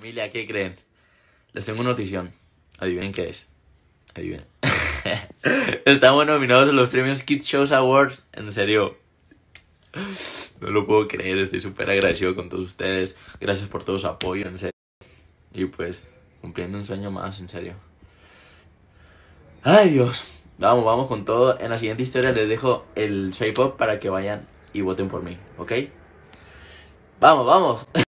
Familia, ¿qué creen? Les tengo una notición. Adivinen qué es. Adivinen. Estamos nominados a los premios Kids Shows Awards. En serio. No lo puedo creer. Estoy súper agradecido con todos ustedes. Gracias por todo su apoyo, en serio. Y pues, cumpliendo un sueño más, en serio. Adiós. Vamos, vamos con todo. En la siguiente historia les dejo el shape up para que vayan y voten por mí, ¿ok? Vamos, vamos.